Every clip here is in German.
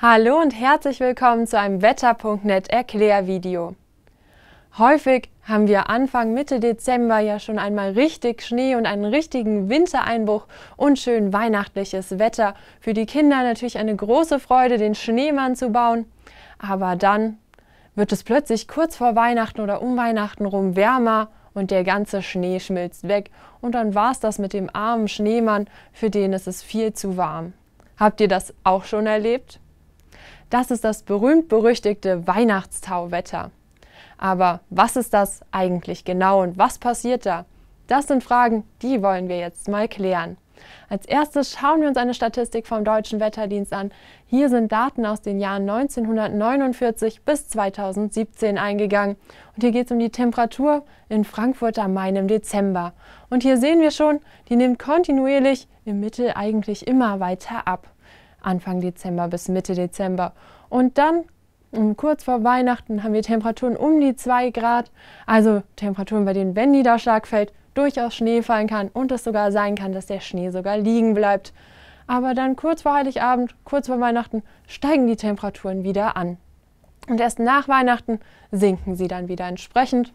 Hallo und herzlich willkommen zu einem Wetter.net Erklärvideo. Häufig haben wir Anfang Mitte Dezember ja schon einmal richtig Schnee und einen richtigen Wintereinbruch und schön weihnachtliches Wetter. Für die Kinder natürlich eine große Freude, den Schneemann zu bauen. Aber dann wird es plötzlich kurz vor Weihnachten oder um Weihnachten rum wärmer und der ganze Schnee schmilzt weg. Und dann war es das mit dem armen Schneemann, für den ist es viel zu warm. Habt ihr das auch schon erlebt? Das ist das berühmt-berüchtigte Weihnachtstauwetter. Aber was ist das eigentlich genau und was passiert da? Das sind Fragen, die wollen wir jetzt mal klären. Als erstes schauen wir uns eine Statistik vom Deutschen Wetterdienst an. Hier sind Daten aus den Jahren 1949 bis 2017 eingegangen. Und hier geht es um die Temperatur in Frankfurt am Main im Dezember. Und hier sehen wir schon, die nimmt kontinuierlich im Mittel eigentlich immer weiter ab. Anfang Dezember bis Mitte Dezember. Und dann mm, kurz vor Weihnachten haben wir Temperaturen um die 2 Grad, also Temperaturen, bei denen, wenn Niederschlag fällt, durchaus Schnee fallen kann und es sogar sein kann, dass der Schnee sogar liegen bleibt. Aber dann kurz vor Heiligabend, kurz vor Weihnachten steigen die Temperaturen wieder an. Und erst nach Weihnachten sinken sie dann wieder entsprechend,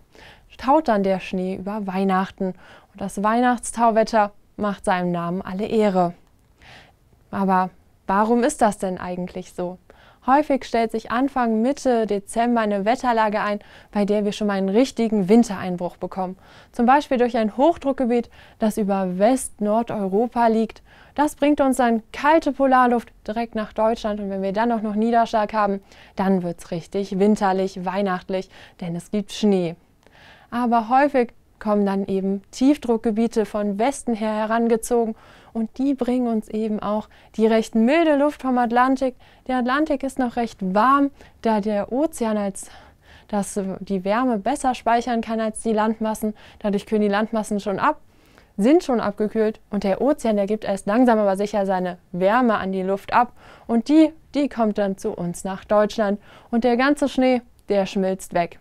taut dann der Schnee über Weihnachten und das Weihnachtstauwetter macht seinem Namen alle Ehre. Aber Warum ist das denn eigentlich so? Häufig stellt sich Anfang Mitte Dezember eine Wetterlage ein, bei der wir schon mal einen richtigen Wintereinbruch bekommen. Zum Beispiel durch ein Hochdruckgebiet, das über West-Nordeuropa liegt. Das bringt uns dann kalte Polarluft direkt nach Deutschland und wenn wir dann auch noch Niederschlag haben, dann wird es richtig winterlich, weihnachtlich, denn es gibt Schnee. Aber häufig kommen dann eben Tiefdruckgebiete von Westen her herangezogen und die bringen uns eben auch die recht milde Luft vom Atlantik. Der Atlantik ist noch recht warm, da der Ozean als dass die Wärme besser speichern kann als die Landmassen. Dadurch kühlen die Landmassen schon ab, sind schon abgekühlt und der Ozean, der gibt erst langsam aber sicher seine Wärme an die Luft ab und die, die kommt dann zu uns nach Deutschland und der ganze Schnee, der schmilzt weg.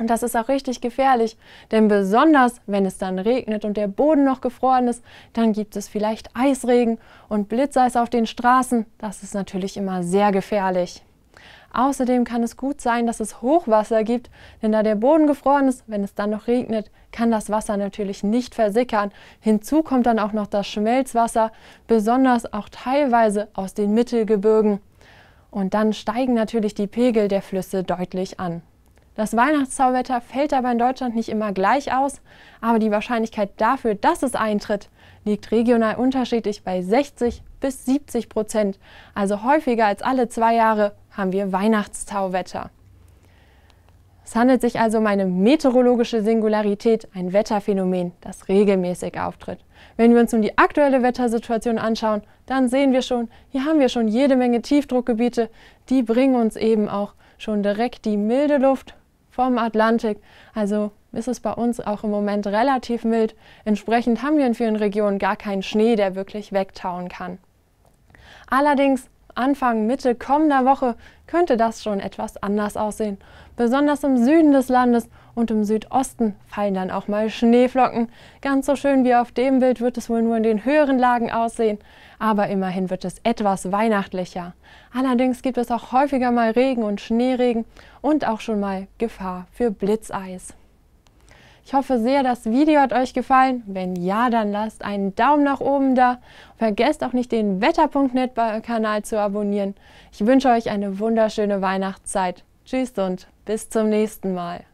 Und das ist auch richtig gefährlich, denn besonders wenn es dann regnet und der Boden noch gefroren ist, dann gibt es vielleicht Eisregen und Blitzeis auf den Straßen. Das ist natürlich immer sehr gefährlich. Außerdem kann es gut sein, dass es Hochwasser gibt, denn da der Boden gefroren ist, wenn es dann noch regnet, kann das Wasser natürlich nicht versickern. Hinzu kommt dann auch noch das Schmelzwasser, besonders auch teilweise aus den Mittelgebirgen. Und dann steigen natürlich die Pegel der Flüsse deutlich an. Das Weihnachtszauwetter fällt aber in Deutschland nicht immer gleich aus, aber die Wahrscheinlichkeit dafür, dass es eintritt, liegt regional unterschiedlich bei 60 bis 70 Prozent. Also häufiger als alle zwei Jahre haben wir Weihnachtstauwetter. Es handelt sich also um eine meteorologische Singularität, ein Wetterphänomen, das regelmäßig auftritt. Wenn wir uns nun die aktuelle Wettersituation anschauen, dann sehen wir schon, hier haben wir schon jede Menge Tiefdruckgebiete, die bringen uns eben auch schon direkt die milde Luft vom Atlantik. Also ist es bei uns auch im Moment relativ mild. Entsprechend haben wir in vielen Regionen gar keinen Schnee, der wirklich wegtauen kann. Allerdings Anfang, Mitte kommender Woche könnte das schon etwas anders aussehen. Besonders im Süden des Landes und im Südosten fallen dann auch mal Schneeflocken. Ganz so schön wie auf dem Bild wird es wohl nur in den höheren Lagen aussehen, aber immerhin wird es etwas weihnachtlicher. Allerdings gibt es auch häufiger mal Regen und Schneeregen und auch schon mal Gefahr für Blitzeis. Ich hoffe sehr, das Video hat euch gefallen. Wenn ja, dann lasst einen Daumen nach oben da. Vergesst auch nicht, den wetter.net Kanal zu abonnieren. Ich wünsche euch eine wunderschöne Weihnachtszeit. Tschüss und bis zum nächsten Mal.